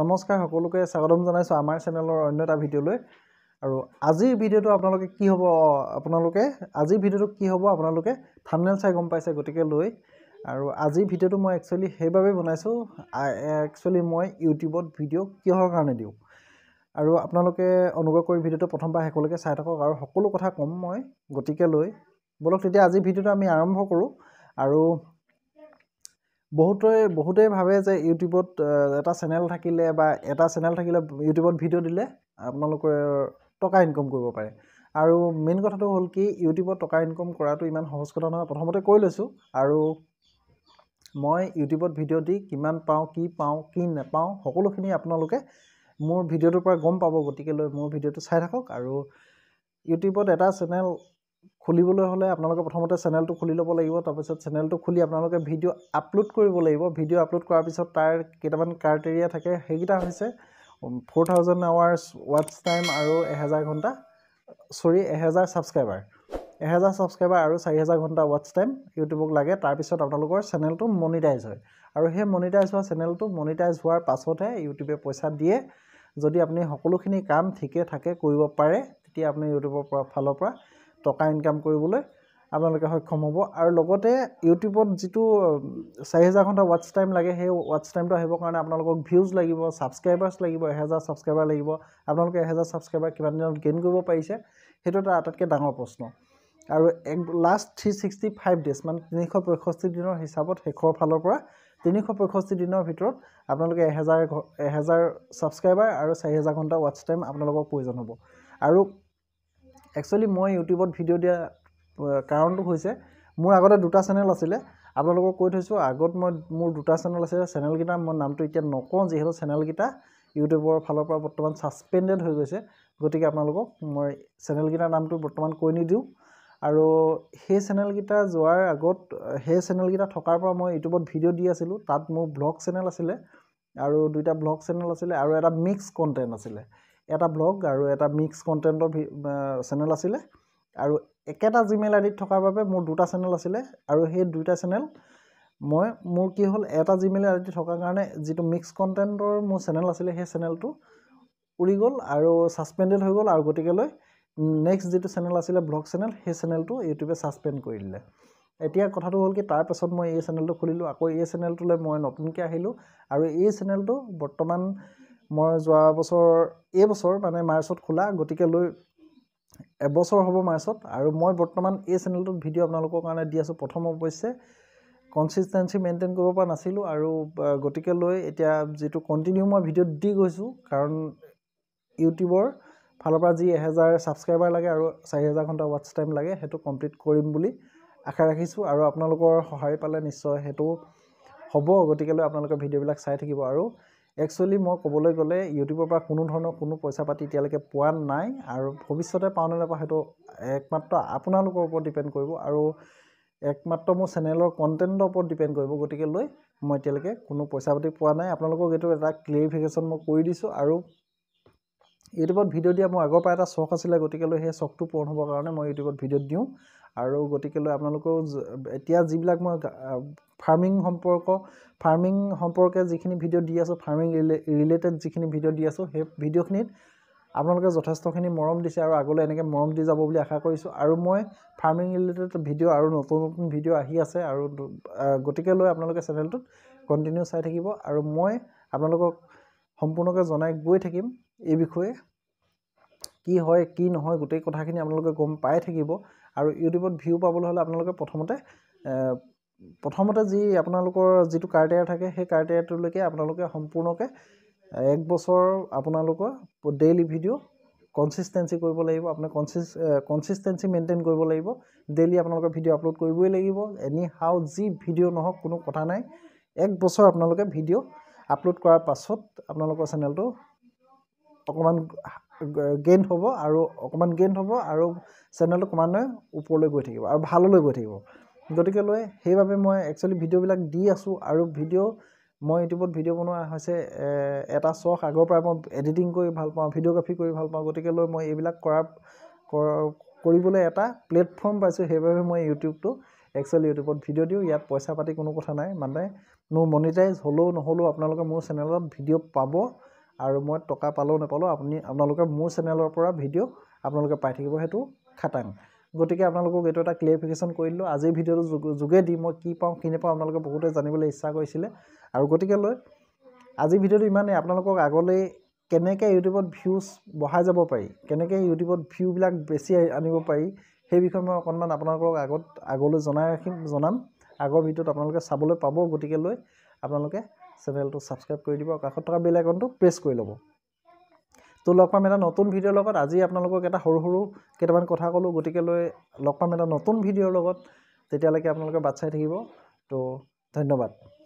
নমস্কাৰ সকলোকে স্বাগতম জনাইছোঁ আমাৰ চেনেলৰ অন্য এটা ভিডিঅ'লৈ আৰু আজিৰ ভিডিঅ'টো আপোনালোকে কি হ'ব আপোনালোকে আজিৰ ভিডিঅ'টো কি হ'ব আপোনালোকে থামনেল চাই গম পাইছে গতিকে লৈ আৰু আজিৰ ভিডিঅ'টো মই একচুৱেলি সেইবাবে বনাইছোঁ একচুৱেলি মই ইউটিউবত ভিডিঅ' কিহৰ কাৰণে দিওঁ আৰু আপোনালোকে অনুগ্ৰহ কৰি ভিডিঅ'টো প্ৰথমবাৰ শেষলৈকে চাই থাকক আৰু সকলো কথা ক'ম মই গতিকে লৈ ব'লক তেতিয়া আজিৰ ভিডিঅ'টো আমি আৰম্ভ কৰোঁ আৰু বহুতে বহুতে ভাবে যে ইউটিউবত এটা চেনেল থাকিলে বা এটা চেনেল থাকিলে ইউটিউবত ভিডিঅ' দিলে আপোনালোকৰ টকা ইনকম কৰিব পাৰে আৰু মেইন কথাটো হ'ল কি ইউটিউবত টকা ইনকম কৰাটো ইমান সহজ কথা নহয় প্ৰথমতে কৈ লৈছোঁ আৰু মই ইউটিউবত ভিডিঅ' দি কিমান পাওঁ কি পাওঁ কি নাপাওঁ সকলোখিনি আপোনালোকে মোৰ ভিডিঅ'টোৰ পৰা গম পাব গতিকে লৈ মোৰ ভিডিঅ'টো চাই থাকক আৰু ইউটিউবত এটা চেনেল খুলিবলৈ হ'লে আপোনালোকে প্ৰথমতে চেনেলটো খুলি ল'ব লাগিব তাৰপিছত চেনেলটো খুলি আপোনালোকে ভিডিঅ' আপলোড কৰিব লাগিব ভিডিঅ' আপলোড কৰাৰ পিছত তাৰ কেইটামান ক্ৰাইটেৰিয়া থাকে সেইকেইটা হৈছে ফ'ৰ থাউজেণ্ড আৱাৰ্ছ ৱাটচ টাইম আৰু এহেজাৰ ঘণ্টা চৰি এহেজাৰ ছাবস্ক্ৰাইবাৰ এহেজাৰ ছাবস্ক্ৰাইবাৰ আৰু চাৰি হেজাৰ ঘণ্টা ৱাটচ টাইম ইউটিউবক লাগে তাৰপিছত আপোনালোকৰ চেনেলটো মনিটাইজ হয় আৰু সেই মনিটাইজ হোৱা চেনেলটো মনিটাইজ হোৱাৰ পাছতহে ইউটিউবে পইচা দিয়ে যদি আপুনি সকলোখিনি কাম ঠিকে থাকে কৰিব পাৰে তেতিয়া আপুনি ইউটিউবৰ পৰা ফালৰ পৰা টকা ইনকাম কৰিবলৈ আপোনালোকে সক্ষম হ'ব আৰু লগতে ইউটিউবত যিটো চাৰি হেজাৰ ঘণ্টা ৱাটছ টাইম লাগে সেই ৱাটছ টাইমটো আহিবৰ কাৰণে আপোনালোকক ভিউজ লাগিব ছাবস্ক্ৰাইবাৰ্ছ লাগিব এহেজাৰ ছাবস্ক্ৰাইবাৰ লাগিব আপোনালোকে এহেজাৰ ছাবস্ক্ৰাইবাৰ কিমান দিনত গেইন কৰিব পাৰিছে সেইটো এটা আটাইতকৈ ডাঙৰ প্ৰশ্ন আৰু এক last three sixty five days মানে তিনিশ পঁয়ষষ্ঠি দিনৰ হিচাপত শেষৰ ফালৰ পৰা তিনিশ পঁয়ষষ্ঠি দিনৰ ভিতৰত আপোনালোকে এহেজাৰ এহেজাৰ ছাবস্ক্ৰাইবাৰ আৰু চাৰি হেজাৰ ঘণ্টা ৱাটছ টাইম আপোনালোকৰ প্ৰয়োজন হ'ব আৰু একচুৱেলি মই ইউটিউবত ভিডিঅ' দিয়া কাৰণটো হৈছে মোৰ আগতে দুটা চেনেল আছিলে আপোনালোকক কৈ থৈছোঁ আগত মই মোৰ দুটা চেনেল আছিলে চেনেলকেইটা মই নামটো এতিয়া নকওঁ যিহেতু চেনেলকেইটা ইউটিউবৰ ফালৰ পৰা বৰ্তমান ছাছপেণ্ডেড হৈ গৈছে গতিকে আপোনালোকক মই চেনেলকেইটাৰ নামটো বৰ্তমান কৈ নিদিওঁ আৰু সেই চেনেলকেইটা যোৱাৰ আগত সেই চেনেলকেইটা থকাৰ পৰা মই ইউটিউবত ভিডিঅ' দি আছিলোঁ তাত মোৰ ব্লগ চেনেল আছিলে আৰু দুইটা ব্লগ চেনেল আছিলে আৰু এটা মিক্স কণ্টেণ্ট আছিলে এটা ব্লগ আৰু এটা মিক্স কণ্টেণ্টৰ চেনেল আছিলে আৰু একেটা জিমেইল আই থকাৰ বাবে মোৰ দুটা চেনেল আছিলে আৰু সেই দুটা চেনেল মই মোৰ কি হ'ল এটা জিমেইল আই থকাৰ কাৰণে যিটো মিক্স কণ্টেণ্টৰ মোৰ চেনেল আছিলে সেই চেনেলটো উৰি গ'ল আৰু ছাছপেণ্ডেড হৈ গ'ল আৰু গতিকেলৈ নেক্সট যিটো চেনেল আছিলে ব্লগ চেনেল সেই চেনেলটো ইউটিউবে ছাছপেণ্ড কৰি দিলে এতিয়া কথাটো হ'ল কি তাৰপাছত মই এই চেনেলটো খুলিলোঁ আকৌ এই চেনেলটোলৈ মই নতুনকৈ আহিলোঁ আৰু এই চেনেলটো বৰ্তমান মই যোৱা বছৰ এইবছৰ মানে মাৰ্চত খোলা গতিকে লৈ এবছৰ হ'ব মাৰ্চত আৰু মই বৰ্তমান এই চেনেলটোত ভিডিঅ' আপোনালোকৰ কাৰণে দি আছোঁ প্ৰথম অৱশ্যে কনচিষ্টেঞ্চি মেইনটেইন কৰিব পৰা নাছিলোঁ আৰু গতিকে লৈ এতিয়া যিটো কণ্টিনিউ মই ভিডিঅ'ত দি গৈছোঁ কাৰণ ইউটিউবৰ ফালৰ পৰা যি এহেজাৰ ছাবস্ক্ৰাইবাৰ লাগে আৰু চাৰি হেজাৰ ঘণ্টা ৱাটছ টাইম লাগে সেইটো কমপ্লিট কৰিম বুলি আশা ৰাখিছোঁ আৰু আপোনালোকৰ সঁহাৰি পালে নিশ্চয় সেইটো হ'ব গতিকেলৈ আপোনালোকে ভিডিঅ'বিলাক চাই থাকিব আৰু একচুৱেলি মই ক'বলৈ গ'লে ইউটিউবৰ পৰা কোনো ধৰণৰ কোনো পইচা পাতি এতিয়ালৈকে পোৱা নাই আৰু ভৱিষ্যতে পাওঁ নাপাওঁ সেইটো একমাত্ৰ আপোনালোকৰ ওপৰত ডিপেণ্ড কৰিব আৰু একমাত্ৰ মোৰ চেনেলৰ কণ্টেণ্টৰ ওপৰত ডিপেণ্ড কৰিব গতিকে লৈ মই এতিয়ালৈকে কোনো পইচা পাতি পোৱা নাই আপোনালোকক এইটো এটা ক্লেৰিফিকেশ্যন মই কৰি দিছোঁ আৰু ইউটিউবত ভিডিঅ' দিয়া মোৰ আগৰ পৰা এটা চখ আছিলে গতিকেলৈ সেই চখটো পূৰণ হ'বৰ কাৰণে মই ইউটিউবত ভিডিঅ'ত দিওঁ আৰু গতিকেলৈ আপোনালোকেও এতিয়া যিবিলাক মই ফাৰ্মিং সম্পৰ্ক ফাৰ্মিং সম্পৰ্কে যিখিনি ভিডিঅ' দি আছোঁ ফাৰ্মিং ৰিলে ৰিলেটেড যিখিনি ভিডিঅ' দি আছোঁ সেই ভিডিঅ'খিনিত আপোনালোকে যথেষ্টখিনি মৰম দিছে আৰু আগলৈ এনেকৈ মৰম দি যাব বুলি আশা কৰিছোঁ আৰু মই ফাৰ্মিং ৰিলেটেড ভিডিঅ' আৰু নতুন নতুন ভিডিঅ' আহি আছে আৰু গতিকেলৈ আপোনালোকে চেনেলটোত কণ্টিনিউ চাই থাকিব আৰু মই আপোনালোকক সম্পূৰ্ণকৈ জনাই গৈ থাকিম এই বিষয়ে কি হয় কি নহয় গোটেই কথাখিনি আপোনালোকে গম পাই থাকিব আৰু ইউটিউবত ভিউ পাবলৈ হ'লে আপোনালোকে প্ৰথমতে প্ৰথমতে যি আপোনালোকৰ যিটো কাৰ্টেয়াৰ থাকে সেই কাৰ্টেয়াৰটোলৈকে আপোনালোকে সম্পূৰ্ণকৈ এক বছৰ আপোনালোকৰ ডেইলি ভিডিঅ' কনচিষ্টেঞ্চি কৰিব লাগিব আপোনাৰ কনচিষ্ট কনচিষ্টেঞ্চি মেইনটেইন কৰিব লাগিব ডেইলি আপোনালোকে ভিডিঅ' আপলোড কৰিবই লাগিব এনি হাউ যি ভিডিঅ' নহওক কোনো কথা নাই এক বছৰ আপোনালোকে ভিডিঅ' আপলোড কৰাৰ পাছত আপোনালোকৰ চেনেলটো অকণমান গেইন হ'ব আৰু অকণমান গেইন হ'ব আৰু চেনেলটো ক্ৰমান্বয়ে ওপৰলৈ গৈ থাকিব আৰু ভাললৈ গৈ থাকিব গতিকে লৈ সেইবাবে মই একচুৱেলি ভিডিঅ'বিলাক দি আছোঁ আৰু ভিডিঅ' মই ইউটিউবত ভিডিঅ' বনোৱা হৈছে এটা চখ আগৰ পৰাই মই এডিটিং কৰি ভাল পাওঁ ভিডিঅ'গ্ৰাফী কৰি ভাল পাওঁ গতিকে লৈ মই এইবিলাক কৰা কৰিবলৈ এটা প্লেটফৰ্ম পাইছোঁ সেইবাবে মই ইউটিউবটো একচুৱেলি ইউটিউবত ভিডিঅ' দিওঁ ইয়াত পইচা পাতি কোনো কথা নাই মানে মোৰ মনিটাইজ হ'লেও নহ'লেও আপোনালোকে মোৰ চেনেলত ভিডিঅ' পাব আৰু মই টকা পালেও নাপালোঁ আপুনি আপোনালোকে মোৰ চেনেলৰ পৰা ভিডিঅ' আপোনালোকে পাই থাকিব সেইটো খাটাং গতিকে আপোনালোকক এইটো এটা ক্লিয়াৰিফিকেশ্যন কৰিলোঁ আজিৰ ভিডিঅ'টো যোগেদি মই কি পাওঁ কি নাপাওঁ আপোনালোকে বহুতে জানিবলৈ ইচ্ছা কৰিছিলে আৰু গতিকে লৈ আজিৰ ভিডিঅ'টো ইমানেই আপোনালোকক আগলৈ কেনেকৈ ইউটিউবত ভিউজ বঢ়াই যাব পাৰি কেনেকৈ ইউটিউবত ভিউবিলাক বেছি আনিব পাৰি সেই বিষয়ে মই অকণমান আপোনালোকক আগত আগলৈ জনাই ৰাখিম জনাম আগৰ ভিডিঅ'ত আপোনালোকে চাবলৈ পাব গতিকে লৈ আপোনালোকে চেনেলটো ছাবস্ক্ৰাইব কৰি দিব কাষত থকা বেল আইকনটো প্ৰেছ কৰি লব তো লগ পাম এটা নতুন ভিডিঅ'ৰ লগত আজি আপোনালোকক এটা সৰু সৰু কেইটামান কথা ক'লোঁ গতিকে লৈ লগ পাম এটা নতুন ভিডিঅ'ৰ লগত তেতিয়ালৈকে আপোনালোকে বাট চাই থাকিব তো ধন্যবাদ